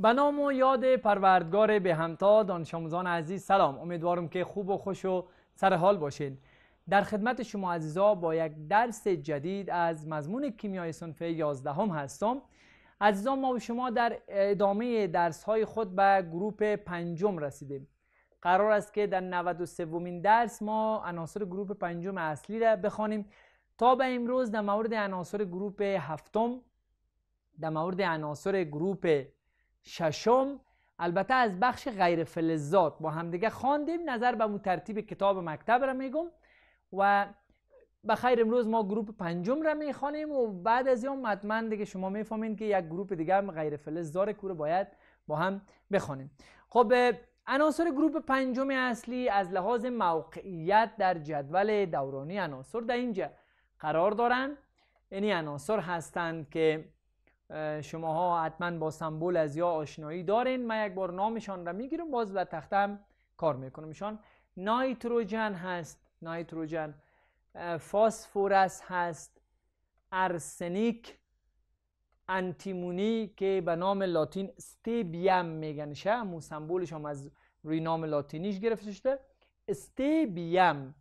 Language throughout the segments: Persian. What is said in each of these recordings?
به نام و یاد پروردگار به همتا دانش آموزان عزیز سلام امیدوارم که خوب و خوش و سر حال باشین در خدمت شما عزیزا با یک درس جدید از مضمون کیمیای صنف 11 هم هستم عزیزان ما و شما در ادامه درس های خود به گروپ پنجم رسیدیم قرار است که در 93 ومین درس ما عناصر گروپ پنجم اصلی را بخوانیم تا به امروز در مورد عناصر گروپ هفتم در مورد عناصر گروپ ششم البته از بخش غیر فلزات با همدیگه خواندیم نظر به ترتیب کتاب مکتب را میگم و خیر امروز ما گروپ پنجم را میخوانیم و بعد از اون مطمئن دیگه شما میفهمین که یک گروپ دیگه هم غیر فلز داره که باید با هم بخوانیم خب عناصر گروپ پنجم اصلی از لحاظ موقعیت در جدول دورانی عناصر در اینجا قرار دارن یعنی عناصر هستند که شماها حتما با سمبول از یا آشنایی دارین من یک بار نامشان را میگیرم باز و تختم کار میشان. نایتروژن هست نایتروژن فاسفورس هست ارسنیک انتیمونی که به نام لاتین استیبیم میگنشه مو سمبولش هم از روی نام لاتینیش گرفته شده استیبیم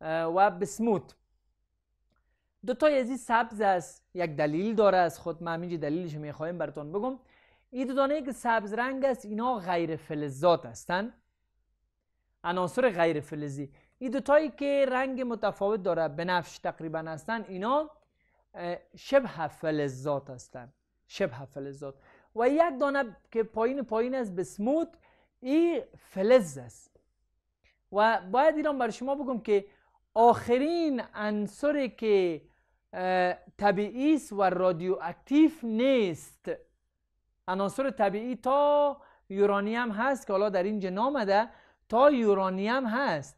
و بسموت دو از این سبز است یک دلیل داره از خود ما همینجا دلیلش میخوایم براتون بگم این دو دانه که سبز رنگ است اینا غیر فلزات هستند عناصر غیر فلزی این دو تایی که رنگ متفاوت داره بنفش تقریبا هستند اینا شبه فلزات هستند شبه فلزات و یک دانه که پایین پایین از بسموت این فلز است و باید ایران برای شما بگم که آخرین عنصری که طبیعی است و رادیواکتیو نیست عناصر طبیعی تا یورانیم هست که حالا در اینجا نامده تا یورانیم هست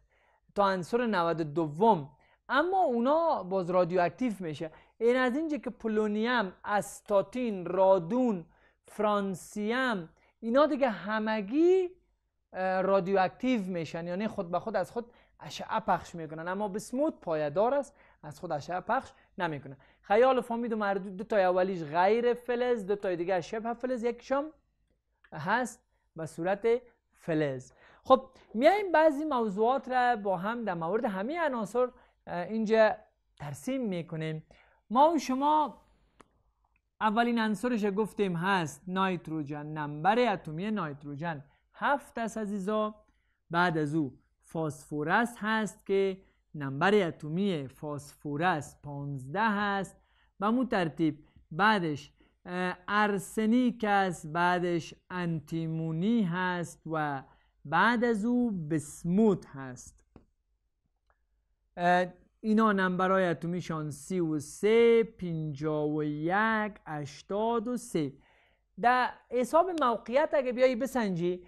تا عنصر 92 اما اونا باز اکتیف میشه این از اینجا که پولونیم استاتین رادون فرانسیم اینا دیگه همگی اکتیف میشن یعنی خود به خود از خود اشعه پخش میکنن اما بسموت پایدار است از خود اشعه پخش نمیکنه خیال فامید و دو تا اولیش غیر فلز دو تای دیگه شبه فلز یک هست به صورت فلز خب میایم بعضی موضوعات را با هم در مورد همه عناصر اینجا ترسیم میکنیم ما و شما اولین عنصرش گفتیم هست نایتروژن نمبر اتمی نایتروژن هفت است عزیزا بعد از او فسفر هست که نمبر اتمی فاسفورس 15 هست و مو ترتیب بعدش ارسنیک است بعدش انتیمونی هست و بعد از او بسموت هست اینا نمبرهای اتمیشان 33 51 83 در حساب موقعیت اگه بیایی بسنجی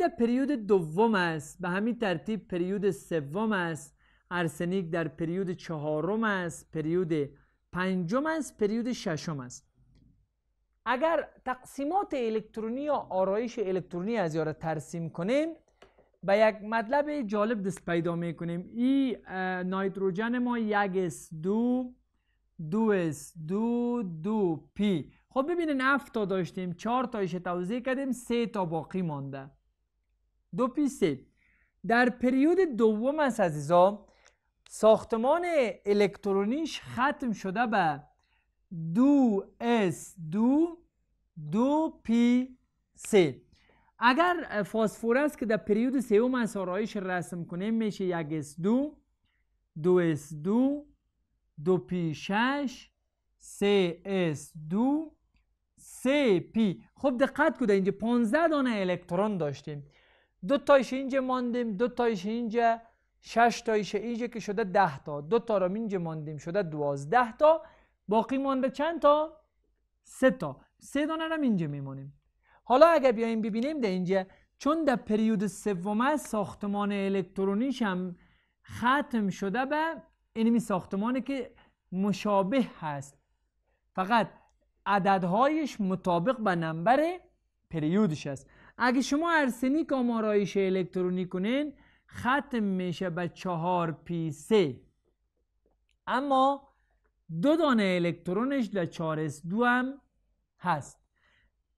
در پریود دوم است به همین ترتیب پریود سوم است ارسنیک در پریود چهارم است پریود پنجم است پریود ششم است اگر تقسیمات الکترونی یا آرایش الکترونی از یاره ترسیم کنیم به یک مطلب جالب دست پیدا می کنیم ای نایتروژن ما یک اس دو دو اس دو دو پی خب ببینین هفت تا داشتیم چهار تایش توضیح کردیم سه تا باقی مانده دو پیسته در پریود دوم است عزیزا ساختمان الکترونیش ختم شده به دو اس دو دو پی سه اگر فاسفور است که در پریود سوم از آرایش رسم کنیم میشه یک اس دو دو اس دو دو پی شش سه اس دو سه پی خب دقت کنید اینجا 15 دانه الکترون داشتیم دو تایش اینجا ماندیم دو تایش اینجا شش تایش اینجا که شده ده تا دو تا را اینجا ماندیم شده دوازده تا باقی مانده چند تا سه تا سه دانه را اینجا میمانیم حالا اگر بیایم ببینیم در اینجا چون در پریود سوم ساختمان الکترونیش هم ختم شده به اینمی ساختمانی که مشابه هست فقط عددهایش مطابق به نمبر پریودش است اگه شما ارسنیک آمارایش الکترونی کنین ختم میشه به چهار پی سه اما دو دانه الکترونش در 4 اس 2 هم هست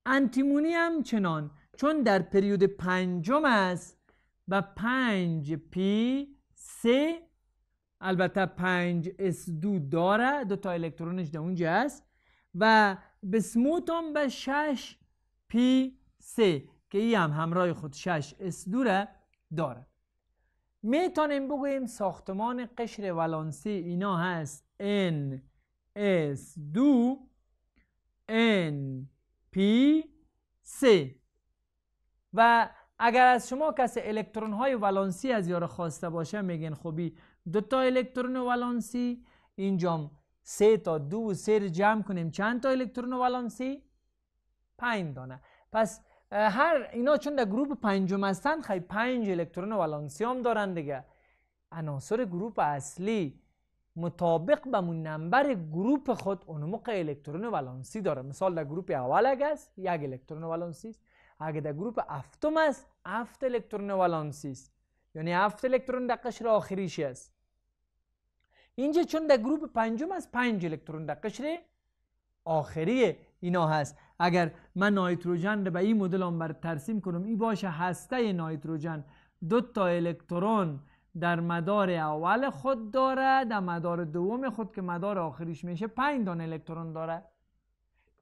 انتیمونی هم چنان چون در پریود پنجم است و 5 پی 3 البته 5 اس 2 داره دو تا الکترونش در اونجا است و بسموت هم به 6 پی 3 که ای هم همراه خود شش اسدوره داره میتونیم بگوییم ساختمان قشر ولانسی اینا هست N S 2 N P C و اگر از شما کسی الکترون های ولانسی از یار خواسته باشه میگن خوبی دو تا الکترون ولانسی اینجام سه تا دو سر جمع کنیم چند تا الکترون ولانسی؟ پنج دانه پس هر اینا چون در گروپ پنجم هستن خیلی پنج الکترون هم دارن دیگه عناصر گروپ اصلی مطابق به مون نمبر گروپ خود اونموق الکترون ولانسی داره مثال در گروپ اول اگه است یک الکترون ولانسی است اگه در گروپ هفتم است هفت الکترون ولانسی است یعنی هفت الکترون در قشر آخریش است اینجا چون در گروپ پنجم است پنج الکترون در قشر آخری اینا هست اگر من نایتروژن رو به این مدل هم ترسیم کنم این باشه هسته نایتروژن دو تا الکترون در مدار اول خود داره در مدار دوم خود که مدار آخریش میشه پنج تا الکترون داره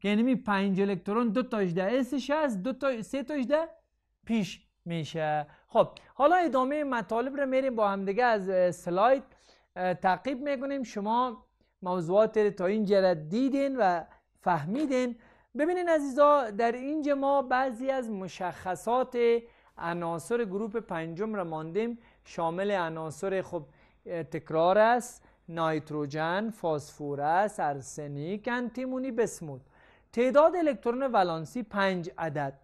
که یعنی پنج الکترون دو تاش در اسش هست دو تا سه تاش در پیش میشه خب حالا ادامه مطالب رو میریم با همدیگه از سلاید تعقیب میکنیم شما موضوعات تا این اینجا دیدین و فهمیدین ببینین عزیزا در اینجا ما بعضی از مشخصات عناصر گروپ پنجم را ماندیم شامل عناصر خب تکرار است نایتروژن، است ارسنیک، انتیمونی، بسمود تعداد الکترون ولانسی پنج عدد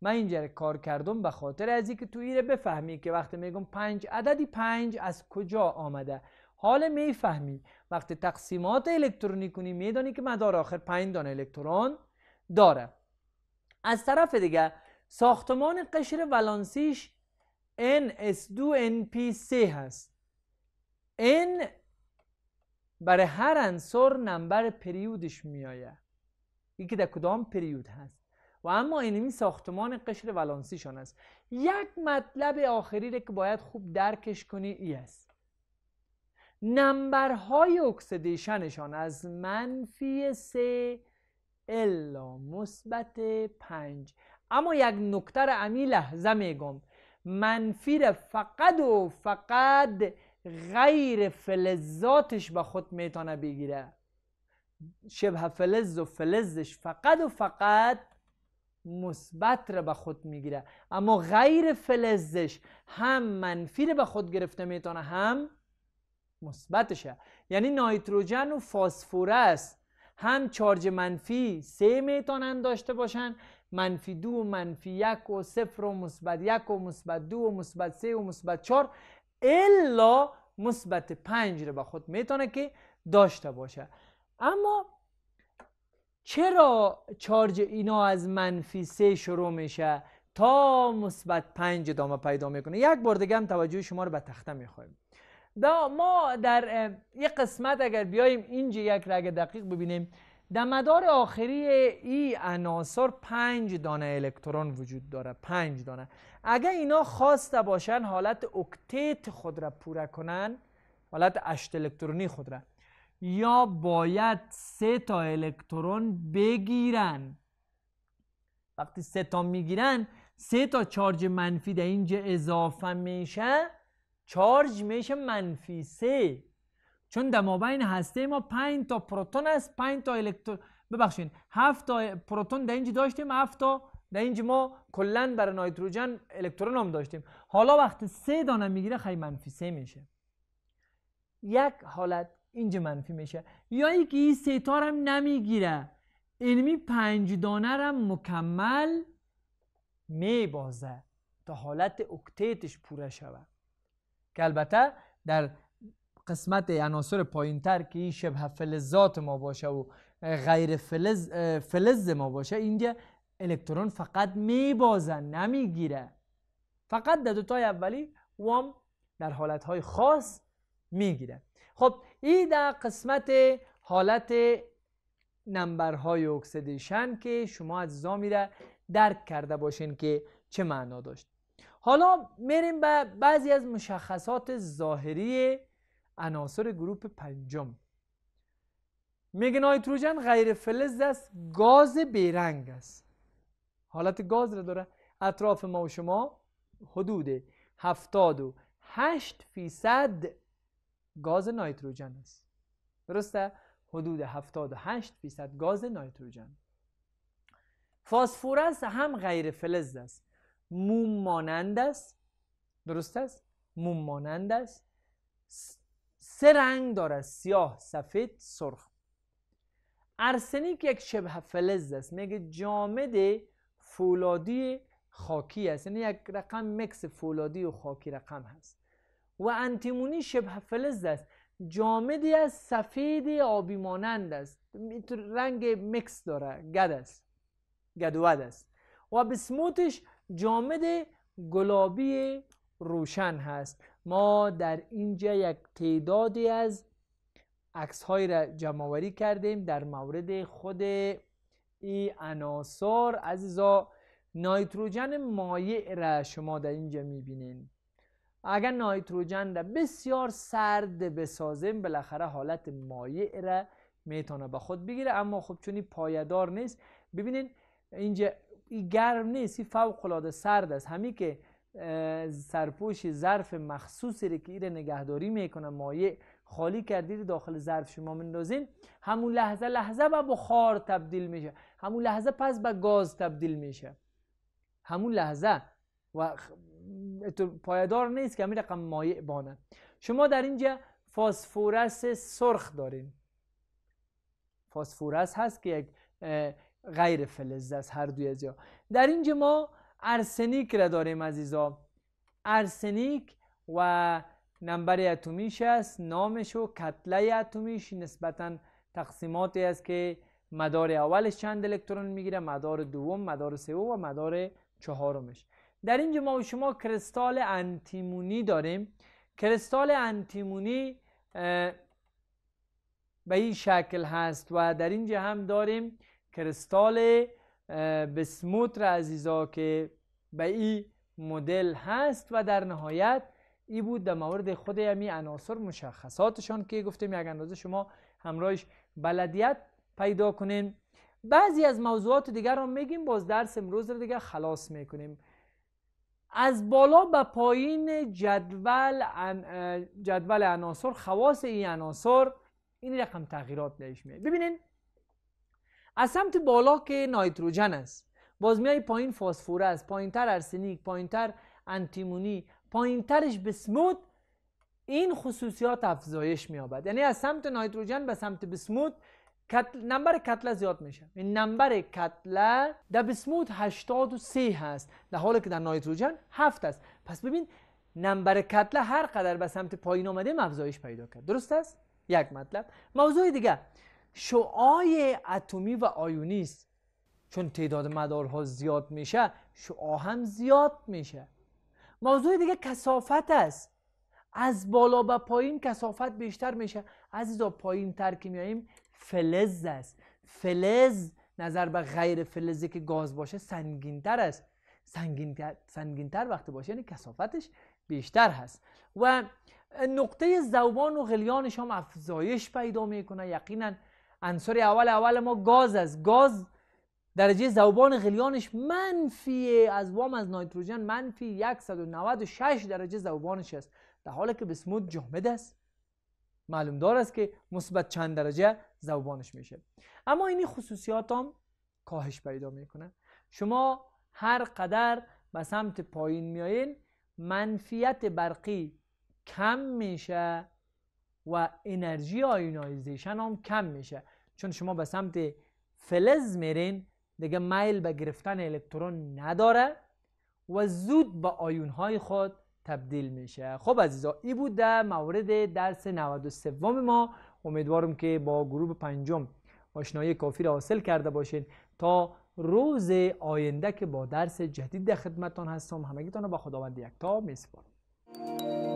من اینجا کار کردم به خاطر از اینکه تو ایره بفهمی که وقتی میگم پنج عددی پنج از کجا آمده حال میفهمی وقتی تقسیمات الکترونی کنی میدانی که مدار آخر 5 دانه الکترون داره از طرف دیگه ساختمان قشر ولانسیش NS2NP3 هست N برای هر انصار نمبر پریودش میایه اینکه که در کدام پریود هست و اما اینمی ساختمان قشر ولانسیشان است یک مطلب آخری که باید خوب درکش کنی ای است نمبرهای اکسیدیشنشان از منفی سه الا مثبت پنج اما یک نکته امی لحظه میگم منفی را فقط و فقط غیر فلزاتش به خود میتونه بگیره شبه فلز و فلزش فقط و فقط مثبت را به خود میگیره اما غیر فلزش هم منفی را به خود گرفته میتونه هم مثبتشه یعنی نایتروژن و است هم چارج منفی سه میتونن داشته باشن منفی دو و منفی یک و صفر و مثبت یک و مثبت دو و مثبت سه و مثبت چهار الا مثبت پنج رو به خود میتونه که داشته باشه اما چرا چارج اینا از منفی سه شروع میشه تا مثبت پنج ادامه پیدا میکنه یک بار دیگه هم توجه شما رو به تخته میخوایم دا ما در یک قسمت اگر بیایم اینجا یک رگ دقیق ببینیم در مدار آخری ای عناصر پنج دانه الکترون وجود داره پنج دانه اگر اینا خواسته باشن حالت اکتیت خود را پوره کنن حالت اشت الکترونی خود را یا باید سه تا الکترون بگیرن وقتی سه تا میگیرن سه تا چارج منفی در اینجا اضافه میشه چارج میشه منفی سه چون دمابین هسته ما 5 تا پروتون است 5 تا الکترون ببخشید 7 تا پروتون در اینجا داشتیم 7 تا در اینجا ما کلا برای نایتروژن الکترون هم داشتیم حالا وقتی سه دانه میگیره خیلی منفی سه میشه یک حالت اینجا منفی میشه یا یکی این سه تا هم نمیگیره اینمی پنج دانه هم مکمل میبازه تا حالت اکتیتش پوره شود که البته در قسمت عناصر تر که این شبه فلزات ما باشه و غیر فلز, فلز ما باشه اینجا الکترون فقط میبازه نمیگیره فقط در دوتای اولی وام در حالتهای خاص میگیره خب این در قسمت حالت نمبرهای اکسیدیشن که شما از میره درک کرده باشین که چه معنا داشت حالا میریم به بعضی از مشخصات ظاهری عناصر گروپ پنجم میگه نایتروژن غیر فلز است گاز بیرنگ است حالت گاز را داره اطراف ما و شما حدود 78 فیصد گاز نایتروژن است درسته حدود 78 فیصد گاز نایتروژن فاسفورس هم غیر فلز است موم مانند است درست است موم مانند است سه رنگ دارد سیاه سفید سرخ ارسنیک یک شبه فلز است میگه جامد فولادی خاکی است یعنی یک رقم مکس فولادی و خاکی رقم هست و انتیمونی شبه فلز است جامدی از سفید آبی مانند است رنگ مکس داره گد است گدود است و بسموتش جامد گلابی روشن هست ما در اینجا یک تعدادی از عکس های را جمع کردیم در مورد خود ای عناصر عزیزا نایتروژن مایع را شما در اینجا میبینین اگر نایتروژن را بسیار سرد بسازیم بالاخره حالت مایع را میتونه به خود بگیره اما خب چونی پایدار نیست ببینین اینجا گرم نیست این فوق العاده سرد است همین که سرپوش ظرف مخصوصی رو که ایره نگهداری میکنه مایع خالی کردید داخل ظرف شما مندازین. همون لحظه لحظه به بخار تبدیل میشه همون لحظه پس به گاز تبدیل میشه همون لحظه و پایدار نیست که همین رقم مایع بانه شما در اینجا فاسفورس سرخ دارین فاسفورس هست که یک غیر فلز است هر دوی از یا در اینجا ما ارسنیک را داریم عزیزا ارسنیک و نمبر اتمیش است نامش و کتله اتمیش نسبتا تقسیماتی است که مدار اولش چند الکترون میگیره مدار دوم مدار سوم و مدار چهارمش در اینجا ما و شما کرستال انتیمونی داریم کرستال انتیمونی به این شکل هست و در اینجا هم داریم کرستال بسموت را عزیزا که به این مدل هست و در نهایت ای بود در مورد خود همی عناصر مشخصاتشان که گفتیم یک اندازه شما همراهش بلدیت پیدا کنین بعضی از موضوعات دیگر رو میگیم باز درس امروز رو دیگه خلاص میکنیم از بالا به پایین جدول جدول عناصر خواص این عناصر این رقم تغییرات نشمه ببینین از سمت بالا که نایتروجن است باز میای پایین فسفر است پایینتر ارسنیک تر انتیمونی ترش بسموت این خصوصیات افزایش مییابد یعنی از سمت نایتروجن به سمت بسموت کتل، نمبر کتله زیاد میشه این نمبر کتله در بسموت 83 هست در حالی که در نایتروجن 7 است پس ببین نمبر کتله هر قدر به سمت پایین آمده افزایش پیدا کرد درست است یک مطلب موضوع دیگه شعای اتمی و آیونی است چون تعداد مدارها زیاد میشه شعا هم زیاد میشه موضوع دیگه کسافت است از بالا به پایین کسافت بیشتر میشه عزیزا پایین تر که میاییم فلز است فلز نظر به غیر فلزی که گاز باشه سنگینتر است سنگینتر, تر وقتی باشه یعنی کسافتش بیشتر هست و نقطه زوبان و غلیانش هم افزایش پیدا میکنه یقینا عنصر اول اول ما گاز است گاز درجه ذوبان غلیانش منفی از وام از نایتروژن منفی 196 درجه ذوبانش است در حالی که بسموت جامد است معلوم دار است که مثبت چند درجه ذوبانش میشه اما اینی خصوصیات هم کاهش پیدا میکنه شما هر قدر به سمت پایین میایین منفیت برقی کم میشه و انرژی آیونایزیشن هم کم میشه چون شما به سمت فلز میرین دیگه میل به گرفتن الکترون نداره و زود به آیون های خود تبدیل میشه خب عزیزا این بود در مورد درس 93 ما امیدوارم که با گروه پنجم آشنایی کافی را حاصل کرده باشین تا روز آینده که با درس جدید در خدمتتان هستم همگیتان را به خداوند یکتا میسپارم